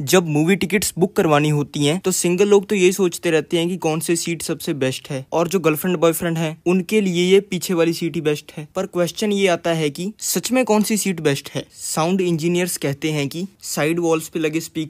जब movie tickets book करवानी होती हैं तो सिंगल लोग तो ये सोचते रहते हैं कि कौन सी सीट सबसे बेस्ट है और जो गर्लफ्रेंड बॉयफ्रेंड है उनके लिए ये पीछे वाली सीट ही बेस्ट है पर क्वेश्चन ये आता है कि सच में कौन सी सीट बेस्ट है साउंड इंजीनियर्स कहते हैं कि साइड वॉल्स पे लगे स्पीकर